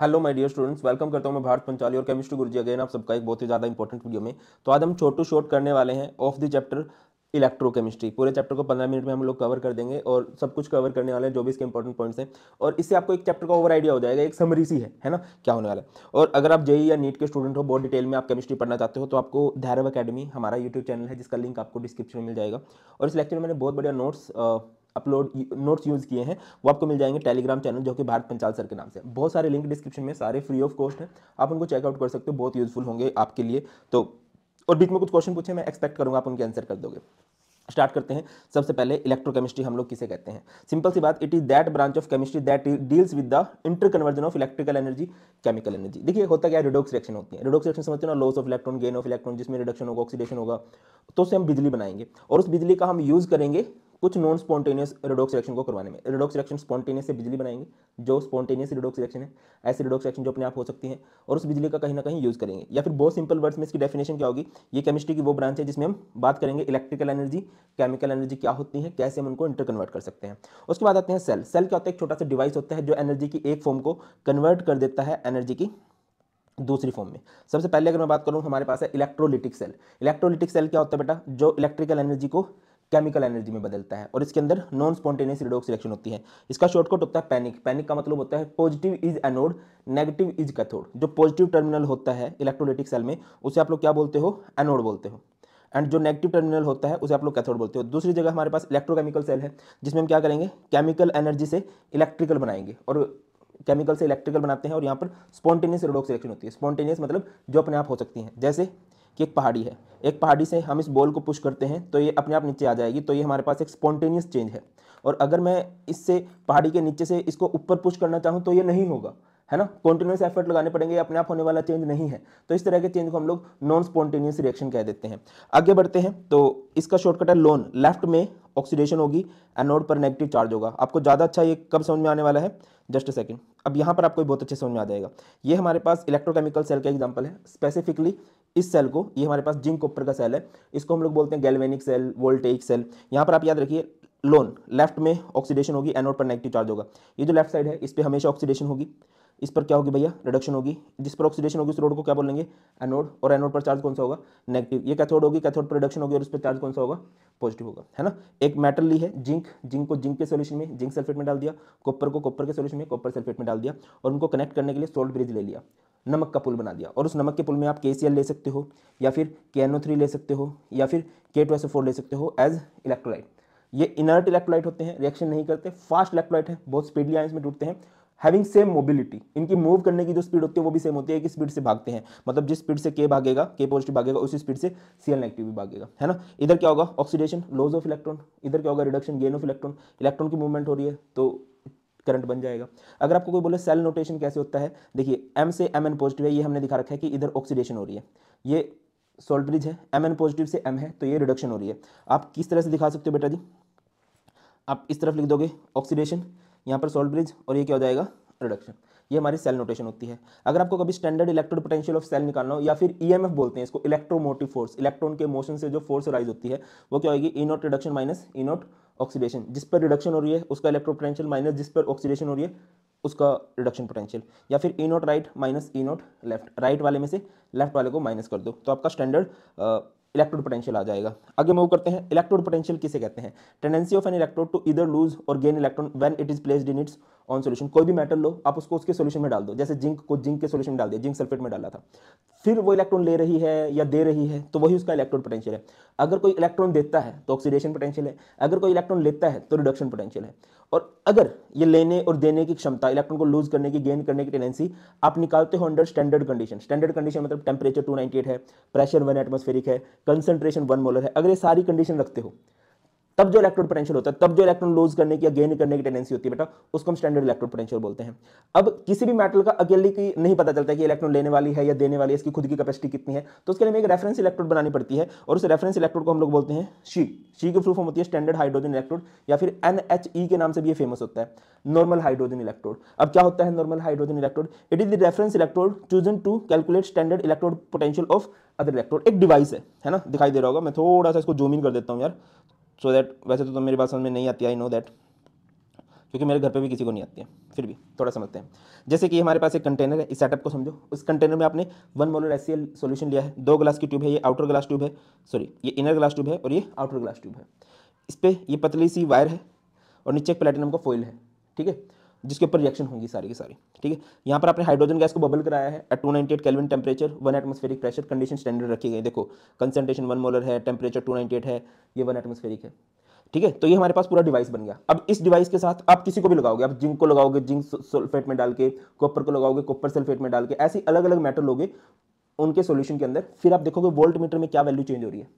hello my dear students welcome करता हूं मैं भारत पंचाली और केमिस्ट्री गुरुजी अगेन आप सबका एक बहुत ही ज़्यादा इंपॉर्टेंट वीडियो में तो आज हम छोटू शॉर्ट करने वाले हैं ऑफ द चैप्टर इलेक्ट्रोकेमिस्ट्री पूरे चैप्टर को पंद्रह मिनट में हम लोग कवर कर देंगे और सब कुछ कवर करने वाले हैं जो भी इसके इंपॉर्टेंट पॉइंट्स हैं और इससे आपको एक चैप्टर का ओवर आइडिया हो जाएगा एक समरी सी है है ना क्या होने वाला है और अगर आप जेई e e या नीट के स्टूडेंट हो बहुत डिटेल में आप केमिस्ट्री पढ़ना चाहते हो तो आपको धैरव अकेडमी हमारा यूट्यूब चैनल है जिसका लिंक आपको डिस्क्रिप्शन में मिल जाएगा और इस लेक्चर में मैंने बहुत बढ़िया नोट्स अपलोड नोट्स यूज़ किए हैं वो आपको मिल जाएंगे टेलीग्राम चैनल जो कि भारत पंचाल सर के नाम से बहुत सारे लिंक डिस्क्रिप्शन में सारे फ्री ऑफ कॉस्ट हैं आप उनको चेकआउट कर सकते हो बहुत यूजफुल होंगे आपके लिए तो और बीच में कुछ क्वेश्चन पूछे मैं एक्सपेक्ट करूँगा आप उनके आंसर कर दोगे स्टार्ट करते हैं सबसे पहले इलेक्ट्रोकेमिस्ट्री हम लोग किसे कहते हैं सिंपल सी बात it is that branch of chemistry that deals with the interconversion of electrical energy chemical energy देखिए होता क्या है रिडोक्स रिएक्शन होती है रिडोक्स रिएक्शन समझते ना loss of electron gain of electron जिसमें रिडक्शन होगा ऑक्सीडेशन होगा तो उससे हम बिजली बनाएंगे और उस बिजली का हम यूज़ करेंगे कुछ नॉन स्पॉन्टेनियस रिडोक्स रिएक्शन को करवाने में रिडोक्स रिएक्शन स्पॉन्टेनियस से बिजली बनाएंगे जो स्पॉन्टेनियस रिडोक्स रिएक्शन है ऐसी रिडोक्स रिएक्शन जो अपने आप हो सकती है और उस बिजली का कहीं ना कहीं यूज़ करेंगे या फिर बहुत सिंपल वर्ड्स में इसकी डेफिनेशन क्या होगी ये केमिस्ट्री की वो ब्रांच है जिसमें हम बात करेंगे इलेक्ट्रिकल एनर्जी केमिकल एनर्जी क्या होती है कैसे हम उनको इंटर कन्वर्ट कर सकते हैं उसके बाद आते हैं सेल सेल क्या होता है एक छोटा सा डिवाइस होता है जो एनर्जी की एक फॉर्म को कन्वर्ट कर देता है एनर्जी की दूसरी फॉर्म में सबसे पहले अगर मैं बात करूँ हमारे पास है इलेक्ट्रोलिटिक सेल इलेक्ट्रोलिटिक सेल क्या होता है बेटा जो इलेक्ट्रिकल एनर्जी को केमिकल एनर्जी में बदलता है और इसके अंदर नॉन स्पॉन्टेनियस रिडोक्स रिएक्शन होती है इसका शॉर्टकट होता है पैनिक पैनिक का मतलब होता है positive is anode negative is cathode जो पॉजिटिव टर्मिनल होता है इलेक्ट्रोलिटिक सेल में उसे आप लोग क्या बोलते हो एनोड बोलते हो एंड जो नेगेटिव टर्मिनल होता है उसे आप लोग कैथोड बोलते हो दूसरी जगह हमारे पास इलेक्ट्रोकेमिकल सेल है जिसमें हम क्या करेंगे केमिकल एनर्जी से इलेक्ट्रिकल बनाएंगे और केमिकल से इलेक्ट्रिकल बनाते हैं और यहाँ पर स्पॉन्टेनियस रिडोक्स रिएक्शन होती है स्पॉन्टेनियस मतलब जो अपने आप हो सकती हैं जैसे कि एक पहाड़ी है एक पहाड़ी से हम इस बॉल को पुश करते हैं तो ये अपने आप नीचे आ जाएगी तो ये हमारे पास एक स्पॉन्टेनियस चेंज है और अगर मैं इससे पहाड़ी के नीचे से इसको ऊपर पुश करना चाहूँ तो ये नहीं होगा है ना कॉन्टिन्यूस एफर्ट लगाने पड़ेंगे अपने आप होने वाला चेंज नहीं है तो इस तरह के चेंज को हम लोग नॉन स्पॉन्टेनियस रिएक्शन कह देते हैं आगे बढ़ते हैं तो इसका शॉर्टकट है लोन लेफ्ट में ऑक्सीडेशन होगी एनोड पर नेगेटिव चार्ज होगा आपको ज़्यादा अच्छा ये कब समझ में आने वाला है जस्ट अ सेकेंड अब यहाँ पर आपको बहुत अच्छे समझ में आ जाएगा ये हमारे पास इलेक्ट्रोकेमिकल सेल का एग्जाम्पल है स्पेसिफिकली इस सेल को ये हमारे पास जिंक कॉपर का सेल है इसको हम लोग बोलते हैं गैल्वेनिक सेल वोल्टेइक सेल यहाँ पर आप याद रखिए लोन लेफ्ट में ऑक्सीडेशन होगी एनोड पर नेगेटिव चार्ज होगा ये जो लेफ्ट साइड है इस पर हमेशा ऑक्सीडेशन होगी इस पर क्या होगी भैया रिडक्शन होगी जिस पर ऑक्सीडेशन होगी उस रोड को क्या बोलेंगे एनोड और एनोड पर चार्ज कौन सा होगा नेगेटिव ये कैथोड होगी कैथोड पर रिडक्शन होगी और उस पर चार्ज कौन सा होगा पॉजिटिव होगा है ना एक मेटल ली है जिंक जिंक को जिंक के सोल्यूशन में जिंक सल्फेट में डाल दिया कॉपर को कॉपर के सोल्यूशन में कॉपर सल्फेट में डाल दिया और उनको कनेक्ट करने के लिए सोल्ट ब्रिज ले लिया नमक का पुल बना दिया और उस नमक के पुल में आप के ले सकते हो या फिर के ले सकते हो या फिर के ले सकते हो एज इलेक्ट्रोलाइट ये इनर्ट इलेक्ट्रोलाइट होते हैं रिएक्शन नहीं करते फास्ट इलेक्ट्रोलाइट है बहुत स्पीडली आइंस में टूटते हैं हैविंग सेम मोबिलिटी इनकी मूव करने की जो स्पीड होती है वो भी सेम होती है कि स्पीड से भागते हैं मतलब जिस स्पीड से के भागेगा के पॉजिटिव भागेगा उसी स्पीड से सी एल नेगेटिव भी भागेगा है ना इधर क्या होगा ऑक्सीडेशन लॉस ऑफ इलेक्ट्रॉन इधर क्या होगा reduction gain of electron electron की मूवमेंट हो रही है तो करंट बन जाएगा अगर आपको कोई बोले सेल नोटेशन कैसे होता है देखिए एम से एम एन पॉजिटिव है ये हमने दिखा रखा है कि इधर ऑक्सीडेशन हो रही है ये सॉल्ट ब्रिज है एम एन पॉजिटिव से एम है तो ये रिडक्शन हो रही है आप किस तरह से दिखा सकते हो बेटा जी आप इस तरफ लिख दोगे ऑक्सीडेशन यहाँ पर सॉल्ट ब्रिज और ये क्या हो जाएगा रिडक्शन ये हमारी सेल नोटेशन होती है अगर आपको कभी standard electro potential of cell निकालना हो या फिर ईएमएफ e बोलते हैं इसको इलेक्ट्रोमोटिव फोर्स इलेक्ट्रॉन के मोशन से जो फोर्स राइज होती है वो क्या होगी E nought reduction minus E nought oxidation जिस पर रिडक्शन हो रही है उसका इलेक्ट्रो पोटेंशियल माइनस जिस पर ऑक्सीडेशन हो रही है उसका रिडक्शन पोटेंशियल या फिर E nought right minus E nought left right वाले में से लेफ्ट वाले को माइनस कर दो तो आपका स्टैंडर्ड इलेक्ट्रोड पोटेंशियल आ जाएगा आगे मूव करते हैं इलेक्ट्रोड पोटेंशियल किसे कहते हैं tendency of an electrode to इधर लूज और gain electron when it is placed in its own solution कोई भी मेटल लो आप उसको उसके सोल्यूशन में डाल दो जैसे जिंक को जिंक के सोल्यूशन में डाल दिया जिंक सल्फेट में डाला था फिर वो इलेक्ट्रॉन ले रही है या दे रही है तो वही उसका इलेक्ट्रॉन पोटेंशियल है अगर कोई इलेक्ट्रॉन देता है तो ऑक्सीडेशन पोटेंशियल है अगर कोई इलेक्ट्रॉन लेता है तो रिडक्शन पोटेंशियल है और अगर ये लेने और देने की क्षमता इलेक्ट्रॉन को लूज करने की गेन करने की टेंडेंसी आप निकालते हो under standard condition standard condition मतलब टेम्परेचर टू है प्रेशर वन एटमोस्फेरिक है कंसंट्रेशन वन मोलर है अगर ये सारी कंडीशन रखते हो तब जो इलेक्ट्रॉन पोटेंशियल होता है तब जो इलेक्ट्रॉन लूज करने की या गेन करने की टेंडेंसी होती है बेटा उसको हम स्टैंडर्ड इलेक्ट्रॉन पोटेंशियल बोलते हैं अब किसी भी मेटल का अकेले की नहीं पता चलता कि इलेक्ट्रॉन लेने वाली है या देने वाली है इसकी खुद की कैपेसिटी कितनी है तो उसके लिए हमें एक रेफरेंस इलेक्ट्रोड बनानी पड़ती है और उस रेफरेंस इलेक्ट्रोड को हम लोग बोलते हैं शी शी की फुल फॉर्म होती है स्टैंडर्ड हाइड्रोजन इलेक्ट्रोड या फिर एन के नाम से भी ये फेमस होता है नॉर्मल हाइड्रोजन इलेक्ट्रोड अब क्या होता है normal hydrogen electrode it is the reference electrode chosen to calculate standard electrode potential of other electrode एक डिवाइस है है ना दिखाई दे रहा होगा मैं थोड़ा सा इसको जूम इन कर देता हूँ यार सो दैट वैसे तो, तो मेरी बात समझ में नहीं आती आई नो दैट क्योंकि मेरे घर पे भी किसी को नहीं आती है फिर भी थोड़ा समझते हैं जैसे कि हमारे पास एक कंटेनर है इस सेटअप को समझो उस कंटेनर में आपने वन मोलर एस सॉल्यूशन लिया है दो ग्लास की ट्यूब है ये आउटर ग्लास ट्यूब है सॉरी ये इनर ग्लास ट्यूब है और ये आउटर ग्लास ट्यूब है इस पर यह पतली सी वायर है और नीचे एक प्लेटिनम का फॉइल है ठीक है जिसके ऊपर रिएक्शन होंगी सारी की सारी ठीक है यहाँ पर आपने हाइड्रोजन गैस को बबल कराया है at two ninety eight kelvin temperature one atmospheric pressure condition standard रखी गई देखो कंसनट्रेशन वन मोलर है टेम्परेचर टू नाइनटी एट है ये वन एटमोस्फेरिक है ठीक है तो ये हमारे पास पूरा डिवाइस बन गया अब इस डिवाइस के साथ आप किसी को भी लगाओगे आप जिंक को लगाओगे जिंक सल्फेट में डाल के कॉपर को लगाओगे कॉपर सल्फेट में डाल के ऐसे अलग अलग मेटल लोगे उनके सोल्यूशन के अंदर फिर आप देखोगे वोल्ट मीटर में क्या वैल्यू चेंज हो रही है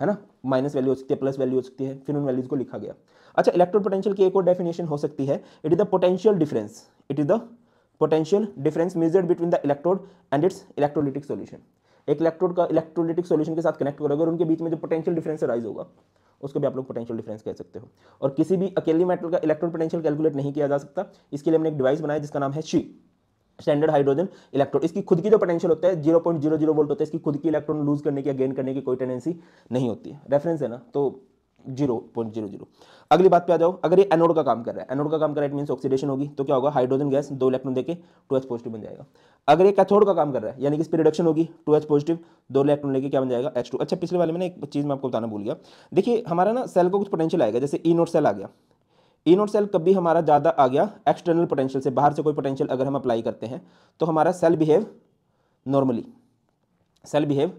है ना माइनस वैल्यू हो सकती है प्लस वैल्यू हो सकती है फिर उन वैल्यूज को लिखा गया अच्छा इलेक्ट्रोड पोटेंशियल की एक और डेफिनेशन हो सकती है it is the potential difference it is the potential difference measured between the electrode and its electrolytic solution एक इलेक्ट्रोड का इलेक्ट्रोलिटिक सोल्यूशन के साथ कनेक्ट करोगे और उनके बीच में जो पोटेंशियल डिफरेंस राइज होगा उसको भी आप लोग पोटेंशियल डिफरेंस कह सकते हो और किसी भी अकेली मेटल का इलेक्ट्रोड पोटेंशियल कैलकुलेट नहीं किया जा सकता इसके लिए हमने एक डिवाइस बनाया जिसका नाम है शी स्टैंडर्ड हाइड्रोजन इलेक्ट्रोड इसकी खुद की जो पोटेंशियल होता है zero point zero zero volt होता है इसकी खुद की इलेक्ट्रॉन लूज करने की या गेन करने की कोई टेंडेंसी नहीं होती है रेफरेंस है ना तो जीरो पॉइंट जीरो जीरो अगली बात पे आ जाओ अगर ये एनोड का काम कर रहा है एनोड का काम कर रहा है मीन ऑक्सीडेशन होगी तो क्या होगा हाइड्रोजन गैस दो इलेक्ट्रॉन देके टू एच पॉजिटिव बन जाएगा अगर ये कैथोड का काम कर रहा है यानी कि इस पर रिडक्शन होगी टू एच पॉजिटिव दो इलेक्ट्रॉन लेके क्या बन जाएगा एच टू अच्छा पिछले वाले में एक चीज़ मैं आपको बताना भूल गया देखिए हमारा ना सेल को कुछ पोटेंशियल आएगा जैसे ई नोट सेल आ गया ई नोट सेल कभी हमारा ज़्यादा आ गया एक्सटर्नल पोटेंशियल से बाहर से कोई पोटेंशियल अगर हम अप्लाई करते हैं तो हमारा cell behave normally cell behave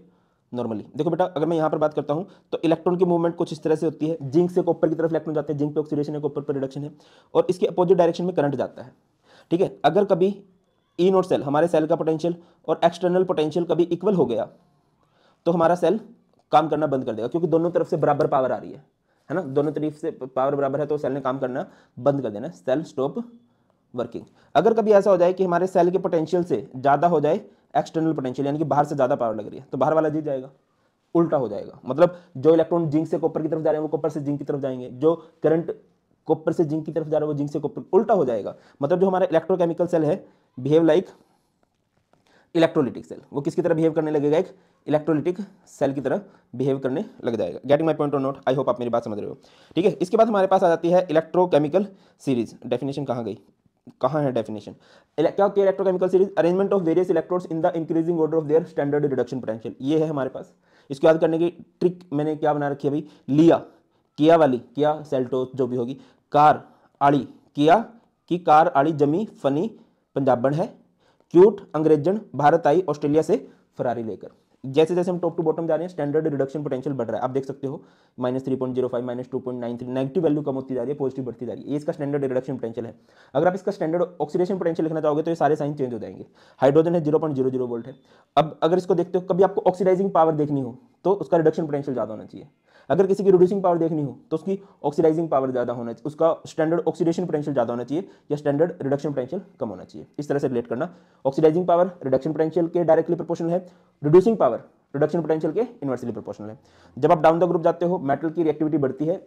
normally देखो बेटा अगर मैं यहाँ पर बात करता हूँ तो इलेक्ट्रॉन की मूवमेंट कुछ इस तरह से होती है जिंक से कॉपर की तरफ इलेक्ट्रॉन जाते हैं जिंक पे ऑक्सीडेशन है कॉपर पर रिडक्शन है और इसके अपोजिट डायरेक्शन में करंट जाता है ठीक है अगर कभी ई नोट सेल हमारे सेल का पोटेंशियल और एक्सटर्नल पोटेंशियल कभी इक्वल हो गया तो हमारा सेल काम करना बंद कर देगा क्योंकि दोनों तरफ से बराबर पावर आ रही है है ना दोनों तरफ से पावर बराबर है तो सेल ने काम करना बंद कर देना सेल स्टॉप वर्किंग अगर कभी ऐसा हो जाए कि हमारे सेल के पोटेंशियल से ज़्यादा हो जाए एक्सटर्नल पोटेंशियल यानी कि बाहर से ज़्यादा पावर लग रही है तो बाहर वाला जीत जाएगा उल्टा हो जाएगा मतलब जो इलेक्ट्रॉन जिंक से कॉपर की तरफ जा रहे हैं वो कॉपर से जिंक की तरफ जाएंगे जो करंट कॉपर से जिंक की तरफ जा रहा है वो जिंक से कॉपर उल्टा हो जाएगा मतलब जो हमारा इलेक्ट्रोकेमिकल सेल है बिहेव लाइक इलेक्ट्रोलिटिक सेल वो किसकी तरह बिहेव करने लगेगा एक इलेक्ट्रोलिटिक सेल की तरह बिहेव करने लग जाएगा getting my point or not I hope आप मेरी बात समझ रहे हो ठीक है इसके बाद हमारे पास आ जाती है इलेक्ट्रोकेमिकल सीरीज डेफिनेशन कहाँ गई कहाँ है डेफिनेशन क्या होती है electrochemical series arrangement of various electrodes in the increasing order of their standard reduction potential ये है हमारे पास इसको याद करने की ट्रिक मैंने क्या बना रखी है भाई लिया किया वाली किया सेल्टो जो भी होगी कार आड़ी किया की कार आड़ी जमी फनी पंजाबन है क्यूट अंग्रेजन भारत आई ऑस्ट्रेलिया से फरारी लेकर जैसे जैसे हम टॉप टू बॉटम जा रहे हैं स्टैंडर्ड रिडक्शन पोटेंशियल बढ़ रहा है आप देख सकते हो minus three point zero five minus two point nine three negative value कम होती जा रही है पॉजिटिव बढ़ती जा रही है इसका स्टैंडर्ड रिडक्शन पोटेंशियल है अगर आप इसका स्टैंडर्ड ऑक्सीडेशन पोटेंशियल लिखना चाहोगे तो ये सारे साइन चेंज हो जाएंगे हाइड्रोजन है zero point zero zero volt है अब अगर इसको देखते हो कभी आपको ऑक्सीडाइजिंग पावर देखनी हो तो उसका रिडक्शन पोटेंशियल ज़्यादा होना चाहिए अगर किसी की रिड्यूसिंग पावर देखनी हो तो उसकी ऑक्सीडाइजिंग पावर ज़्यादा होना चाहिए उसका स्टैंडर्ड ऑक्सीडेशन पोटेंशियल ज़्यादा होना चाहिए या स्टैंडर्ड रिडक्शन पोटेंशियल कम होना चाहिए इस तरह से रिलेट करना ऑक्सीडाइजिंग पावर रिडक्शन पोटेंशियल के डायरेक्टली प्रोपोर्शनल है रिड्यूसिंग पावर रिडक्शन पोटेंशियल के इन्वर्सली प्रोपोर्शनल है जब आप डाउन द ग्रुप जाते हो मेटल की रिएक्टिविटी बढ़ती है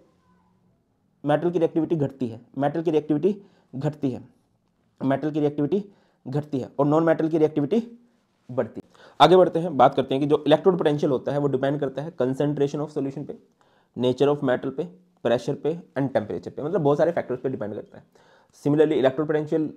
मेटल की रिएक्टिविटी घटती है मेटल की रिएक्टिविटी घटती है मेटल की रिएक्टिविटी घटती है और नॉन मेटल की रिएक्टिविटी बढ़ती है आगे बढ़ते हैं बात करते हैं कि जो इलेक्ट्रोड पोटेंशियल होता है वो डिपेंड करता है कंसनट्रेशन ऑफ सोल्यूशन पे नेचर ऑफ मेटल पे प्रेशर पे एंड टेम्परेचर पे मतलब बहुत सारे फैक्टर्स पे डिपेंड करता है सिमिलरली इलेक्ट्रोड पोटेंशियल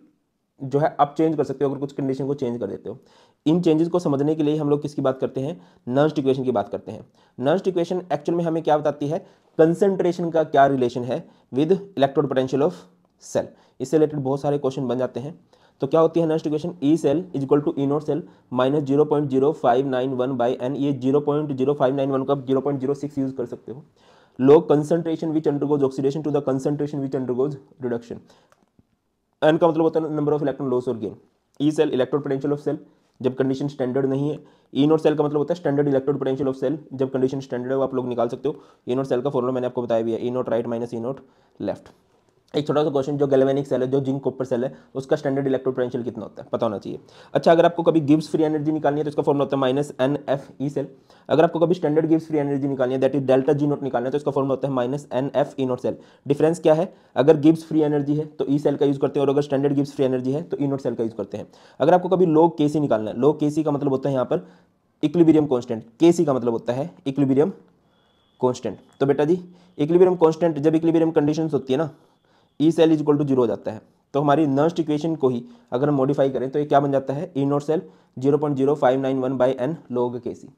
जो है आप चेंज कर सकते हो अगर कुछ कंडीशन को चेंज कर देते हो इन चेंजेस को समझने के लिए हम लोग किसकी बात करते हैं नर्स्ट इक्वेशन की बात करते हैं नर्स्ट इक्वेशन एक्चुअल में हमें क्या बताती है कंसेंट्रेशन का क्या रिलेशन है with electrode potential of cell इससे रिलेटेड बहुत सारे क्वेश्चन बन जाते हैं तो क्या होती है next question E cell is equal to E nought cell minus zero point zero five nine one by n ये zero point zero five nine one को आप zero point zero six use कर सकते हो log concentration which undergoes oxidation to the concentration which undergoes reduction n का मतलब होता है नंबर ऑफ इलेक्ट्रॉन लॉस और gain E cell electrode potential of cell जब कंडीशन स्टैंडर्ड नहीं है ई नोट सेल का मतलब होता है standard electrode potential of cell जब कंडीशन स्टैंडर्ड है वो आप लोग निकाल सकते हो ई नोट सेल का फॉर्मूला मैंने आपको बताया भी है E nought right minus E nought left एक छोटा सा क्वेश्चन जो गैल्वेनिक सेल है जो जिंक कॉपर सेल है उसका स्टैंडर्ड इलेक्ट्रो पोटेंशियल कितना होता है पता होना चाहिए अच्छा अगर आपको कभी गिव्स फ्री एनर्जी निकालनी है तो इसका फॉर्मूला होता है minus n F E cell अगर आपको कभी स्टैंडर्ड गिव्स फ्री एनर्जी निकालनी है that is delta G nought निकालना है तो इसका फॉर्मूला होता है minus n F E nought cell difference क्या है अगर गिव्स फ्री एनर्जी है तो ई e सेल का यूज करते हैं और अगर स्टैंडर्ड गिव्स फ्री एनर्जी है तो ई नोट सेल का यूज करते हैं अगर आपको कभी लो के सी निकालना है लो के सी का मतलब होता है यहाँ पर इक्लिबीरियम कॉन्स्टेंट के सी का मतलब होता है इक्लिबीरियम कॉन्स्टेंट तो बेटा जी इक्लिबीरियम कॉन्स्टेंट जब इक्लिबीरियम कंडीशन होती है ना E cell is equal to zero हो जाता है तो हमारी नर्स्ट इक्वेशन को ही अगर हम मॉडिफाई करें तो ये क्या बन जाता है E nought cell zero point zero five nine one by n log K सी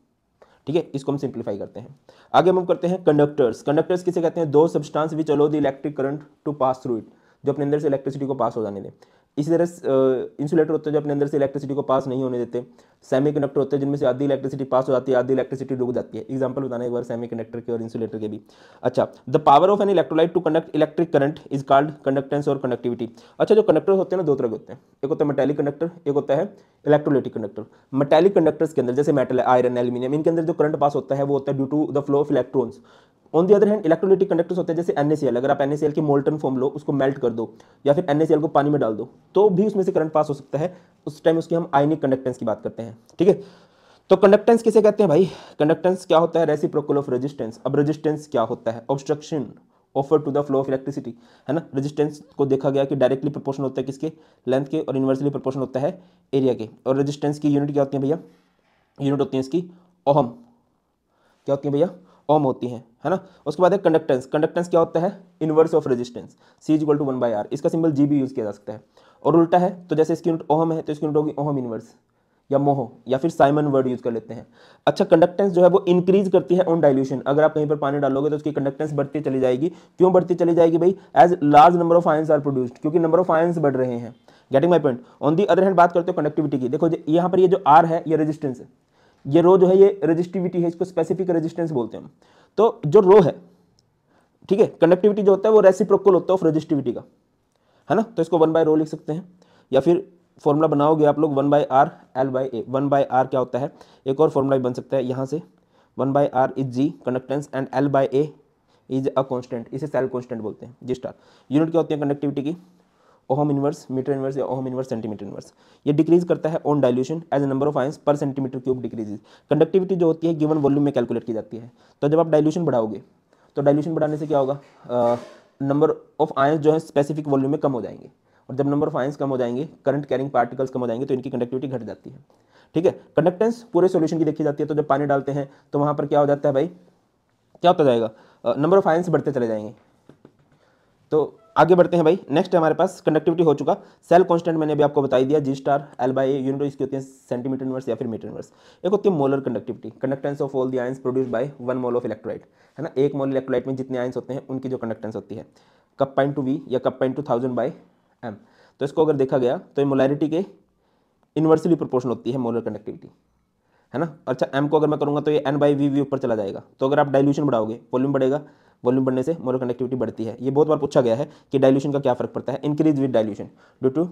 ठीक है इसको हम सिंप्लीफाई करते हैं आगे हम करते हैं कंडक्टर्स कंडक्टर्स किसे कहते हैं दो substance which allow the electric current to pass through it जो अपने अंदर से इलेक्ट्रिसिटी को पास हो जाने दें इसी तरह इंसुलेटर होते हैं जो अपने अंदर से इलेक्ट्रिसिटी को पास नहीं होने देते सेमी कंडक्टर होते हैं जिनमें से आधी इलेक्ट्रिसिटी पास हो जाती है आधी इलेक्ट्रिसिटी रुक जाती है एग्जाम्पल बताना एक बार सेमी कंडक्टर के और इंसुलेटर के भी अच्छा the power of an electrolyte to conduct electric current is called conductance और कंडक्टिविटी अच्छा जो कंडक्टर होते हैं ना दो तरह के होते हैं एक होता है मेटेलिक कंडक्टर एक होता है इलेक्ट्रोलाइटिक कंडक्टर मेटेलिक कंडक्टर्स के अंदर जैसे मेटल आयरन एल्यूमिनियम इनके अंदर जो करंट पास होता है वो होता है due to the flow of electrons on the other hand electrolytic conductors होते हैं जैसे एन अगर आप एन की मोल्टन फॉर्म लो उसको मेल्ट कर दो या फिर एन को पानी में डाल दो तो भी उसमें से करंट पास हो सकता है उस टाइम उसकी हम आयनिक कंडक्टेंस की बात करते हैं ठीक है तो कंडक्टेंस किसे कहते हैं भाई कंडक्टेंस क्या होता है रेसिप्रोकल ऑफ रेजिस्टेंस अब रेजिस्टेंस क्या होता है obstruction offer to the flow of electricity है ना रेजिस्टेंस को देखा गया कि डायरेक्टली प्रोपोर्शन होता है किसके लेंथ के और यूनिवर्सली प्रोपोर्शन होता है एरिया के और रेजिस्टेंस की यूनिट क्या होती है भैया यूनिट होती है इसकी ओहम क्या होती है भैया ओम होती है है ना उसके बाद है कंडक्टेंस कंडक्टेंस क्या होता है inverse of resistance C is equal to one by R इसका सिंबल जी भी यूज़ किया जा सकता है और उल्टा है तो जैसे इसकी यूनिट ओहम है तो इसकी यूनिट होगी ओहम इनवर्स या मोह या फिर साइमन वर्ड यूज़ कर लेते हैं अच्छा कंडक्टेंस जो है वो इंक्रीज करती है ऑन डाइल्यूशन अगर आप कहीं पर पानी डालोगे तो उसकी कंडक्टेंस बढ़ती चली जाएगी क्यों बढ़ती चली जाएगी भाई as large number of ions are produced क्योंकि नंबर ऑफ आयंस बढ़ रहे हैं getting my point on the other hand बात करते हो कंडक्टिविटी की देखो यहाँ पर ये जो आर है ये रेजिस्टेंस है ये रो जो है ये रेजिस्टिविटी है इसको स्पेसिफिक रेजिस्टेंस बोलते हैं हम तो जो रो है ठीक है कंडक्टिविटी जो होता है वो रेसिप्रोकल होता है ऑफ रेजिस्टिविटी का है ना तो इसको वन बाय रो लिख सकते हैं या फिर फॉर्मूला बनाओगे आप लोग one by R L by A one by R क्या होता है एक और फॉर्मूला भी बन सकता है यहाँ से one by R is G conductance and L by A is a constant इसे सेल कॉन्स्टेंट बोलते हैं जी स्टार यूनिट क्या होती है कंडक्टिविटी की ओहम इनवर्स मीटर इनवर्स या ओहम इनवर्स सेंटीमीटर इनवर्स ये डिक्रीज करता है on dilution as number of ions per centimetre cube decrease conductivity जो होती है गिवन वॉल्यूम में कैलकुलेट की जाती है तो जब आप डाइल्यूशन बढ़ाओगे तो डाइल्यूशन बढ़ाने से क्या होगा नंबर ऑफ आयंस जो है स्पेसिफिक वॉल्यूम में कम हो जाएंगे और जब नंबर ऑफ आयंस कम हो जाएंगे करंट कैरिंग पार्टिकल्स कम हो जाएंगे तो इनकी कंडक्टिविटी घट जाती है ठीक है कंडक्टेंस पूरे सोल्यूशन की देखी जाती है तो जब पानी डालते हैं तो वहां पर क्या हो जाता है भाई क्या होता जाएगा नंबर ऑफ आयंस बढ़ते चले जाएंगे तो आगे बढ़ते हैं भाई नेक्स्ट हमारे पास कंडक्टिविटी हो चुका सेल कॉन्स्टेंट मैंने अभी आपको बताई दिया G star L by unit इसकी होती है सेंटीमीटर इनवर्स या फिर मीटर इनवर्स एक होती है molar conductivity conductance of all the ions produce by one mole of electrolyte है ना एक मोल इलेक्ट्रोलाइट में जितने आयंस होते हैं उनकी जो कंडक्टेंस होती है कप पॉइंट टू वी या kappa point two thousand by M तो इसको अगर देखा गया तो ये मोलैरिटी के इन्वर्सली प्रोपोर्शन होती है मोलर कंडक्टिविटी है ना अच्छा एम को अगर मैं करूँगा तो ये एन बाई वी वी ऊपर चला जाएगा तो अगर आप डाइल्यूशन बढ़ाओगे वॉल्यूम बढ़ेगा वॉल्यूम बढ़ने से मोलर कंडक्टिविटी बढ़ती है ये बहुत बार पूछा गया है कि डायल्यूशन का क्या फ़र्क पड़ता है increase with dilution due to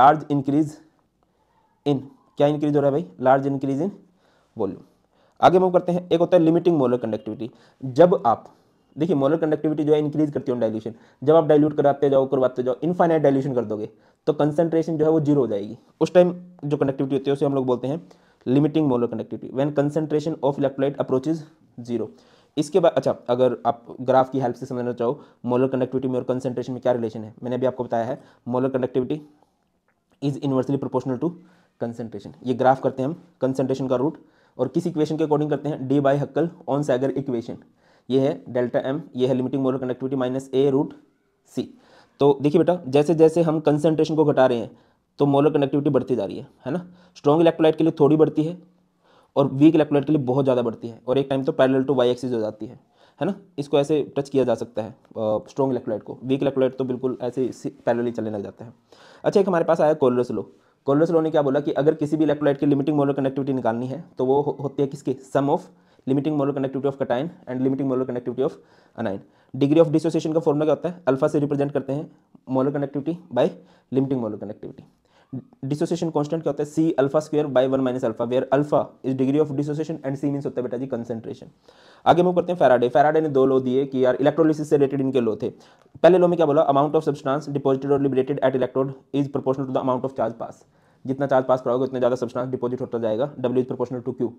large increase in क्या इंक्रीज हो रहा है भाई लार्ज इंक्रीज इन वॉल्यूम आगे मूव करते हैं एक होता है लिमिटिंग मोलर कंडक्टिविटी जब आप देखिए मोलर कंडक्टिविटी जो है इंक्रीज करती है डायल्यूशन जब आप डायल्यूट कराते जाओ करवाते जाओ इनफाइनाइट डायल्यूशन कर दोगे तो कंसंट्रेशन जो है वो जीरो हो जाएगी उस टाइम जो कंडक्टिविटी होती है उसे हम लोग बोलते हैं limiting molar conductivity when concentration of electrolyte approaches zero इसके बाद अच्छा अगर आप ग्राफ की हेल्प से समझना चाहो मोलर कंडक्टिविटी में और कंसेंट्रेशन में क्या रिलेशन है मैंने अभी आपको बताया है molar conductivity is inversely proportional to concentration ये ग्राफ करते हैं हम कंसेंट्रेशन का रूट और किस इक्वेशन के अकॉर्डिंग करते हैं Debye Hückel Onsager equation ये है डेल्टा एम ये है limiting molar conductivity minus A root C तो देखिए बेटा जैसे जैसे हम कंसेंट्रेशन को घटा रहे हैं तो मोलर कंडक्टिविटी बढ़ती जा रही है है ना स्ट्रॉन्ग इलेक्ट्रोलाइट के लिए थोड़ी बढ़ती है और वीक कैलकुलेट के लिए बहुत ज़्यादा बढ़ती है और एक टाइम तो पैरेलल टू वाई एक्सिस हो जाती है है ना इसको ऐसे टच किया जा सकता है स्ट्रॉन्ग इलेक्ट्रोलाइट को वीक इलेक्ट्रोलाइट तो बिल्कुल ऐसे ही चलने लग जाते हैं अच्छा एक हमारे पास आया कोलरस लो कोलरस लो ने क्या बोला कि अगर किसी भी इलेक्ट्रोलाइट की लिमिटिंग मोलर कनेक्टिविटी निकालनी है तो वो हो, होती है किसकी sum of limiting molar connectivity of cation and limiting molar connectivity of anion degree of dissociation का फॉर्मूला क्या होता है अल्फा से रिप्रेजेंट करते हैं molar connectivity by limiting molar connectivity dissociation constant क्या होता है C alpha square by one minus alpha where alpha is degree of dissociation and C means होता है बेटा जी कंसेंट्रेशन आगे मूव करते हैं फेराडे फेराडे ने दो लो दिए कि यार इलेक्ट्रोलिसिस से रिलेटेड इनके लो थे पहले लो में क्या बोला अमाउंट ऑफ सब्सटेंस डिपॉजिटेड और liberated at electrode is proportional to the amount of charge pass जितना चार्ज पास कराओगे उतना ज़्यादा सब्सटेंस डिपॉजिट होता जाएगा W is proportional to Q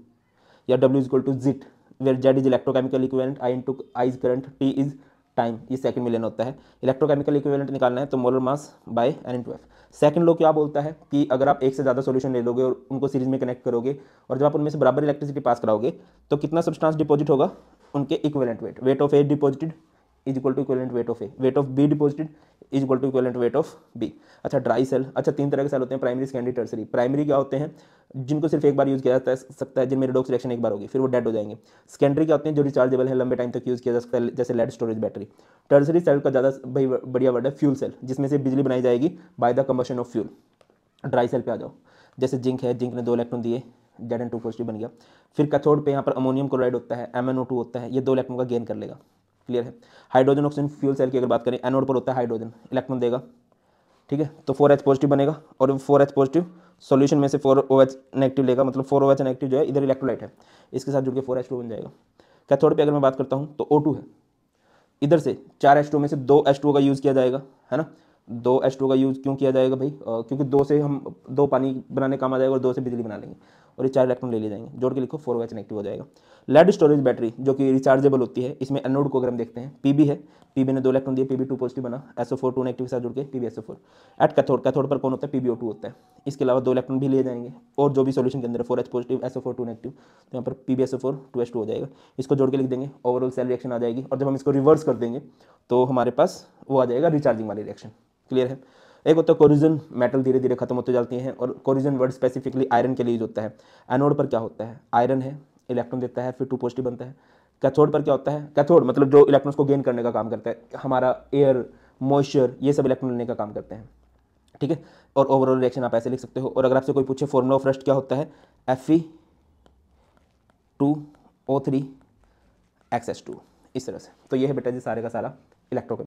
या डब्ल्यू इज इक्वल टू जिट where Z is electrochemical equivalent I into I is current T is time ये second में लेना होता है इलेक्ट्रोकेमिकल इक्विवेलेंट निकालना है तो molar mass by N into F second लो क्या बोलता है कि अगर आप एक से ज़्यादा सॉल्यूशन ले लोगे और उनको सीरीज में कनेक्ट करोगे और जब आप उनमें से बराबर इलेक्ट्रिसिटी पास कराओगे तो कितना सब्सटेंस डिपॉजिट होगा उनके equivalent weight weight of A deposited is equal to equivalent weight of A weight of B deposited is equal to equivalent weight of B अच्छा ड्राई सेल अच्छा तीन तरह के सेल होते हैं प्राइमरी सेकेंडरी टर्सरी प्राइमरी क्या होते हैं जिनको सिर्फ एक बार यूज़ किया जा सकता है जिनमें रिडोक्स रिएक्शन एक बार होगी फिर वो डेड हो जाएंगे सेकेंडरी क्या होते हैं जो रिचार्जेबल है लंबे टाइम तक यूज़ किया जा सकता है जैसे lead storage battery tertiary cell का ज़्यादा बढ़िया वर्ड है फ्यूल सेल जिसमें से बिजली बनाई जाएगी by the combustion of fuel dry cell पर आ जाओ जैसे जिंक है जिंक ने दो इलेक्ट्रॉन दिए जेड एंड टू बन गया फिर कचोड़ पे यहाँ पर अमोनियम क्लोराइड होता है एम होता है ये दो इलेक्ट्रॉन का गेन कर लेगा क्लियर है हाइड्रोजन ऑक्सीजन फ्यूल सेल की अगर बात करें एनोड पर होता है हाइड्रोजन इलेक्ट्रॉन देगा ठीक है तो फोर एच पॉजिटिव बनेगा और फोर एच पॉजिटिव सोल्यूशन में से फोर ओ एच नेगेटिव लेगा मतलब फोर ओ एच नेगेटिव जो है इधर इलेक्ट्रोलाइट है इसके साथ जुड़ के फोर एच टू बन जाएगा कैथोड पे अगर मैं बात करता हूँ तो ओ टू है इधर से चार एच टू में से दो एच टू का यूज़ किया जाएगा है ना दो एच टू का यूज़ क्यों किया जाएगा भाई क्योंकि दो से हम दो पानी बनाने काम आ जाएगा और दो से बिजली बना लेंगे और ये चार इलेक्ट्रॉन ले लिए जाएंगे जोड़ के लिखो फोर वैच नेगेटिव हो जाएगा लेड स्टोरेज बैटरी जो कि रिचार्जेबल होती है इसमें एनोड को अगर हम देखते हैं पीबी है पीबी ने दो इलेक्ट्रॉन दिए पीबी टू पॉजिटिव बना एसओ फोर टू नेगेटिव के साथ जुड़ के PB SO four at cathode cathode पर कौन होता है ओ टू होता है इसके अलावा दो इलेक्ट्रॉन भी लिए जाएंगे और जो भी सोल्यूशन के अंदर four H positive SO four two negative तो यहाँ पर P S SO four two H two हो जाएगा इसको जोड़ के लिख देंगे ओवरऑल सेल रिएक्शन आ जाएगी और जब हम इसको रिवर्स कर देंगे तो हमारे पास वो आ जाएगा रिचार्जिंग वाली रिएक्शन क्लियर है एक होता है कोरिजन मेटल धीरे धीरे खत्म होते जाती हैं और कोरिजन वर्ड स्पेसिफिकली आयरन के लिए यूज होता है एनोड पर क्या होता है आयरन है इलेक्ट्रॉन देता है फिर टू पॉजिटिव बनता है कैथोड पर क्या होता है कैथोड मतलब जो इलेक्ट्रॉन्स को गेन करने का काम करता है हमारा एयर मॉइस्चर ये सब इलेक्ट्रॉन लेने का काम करते हैं ठीक है और ओवरऑल रिएक्शन आप ऐसे लिख सकते हो और अगर आपसे कोई पूछे फॉर्मूला ऑफ रस्ट क्या होता है F E two O three X S two इस तरह से तो ये है बेटा जी सारे का सारा इलेक्ट्रो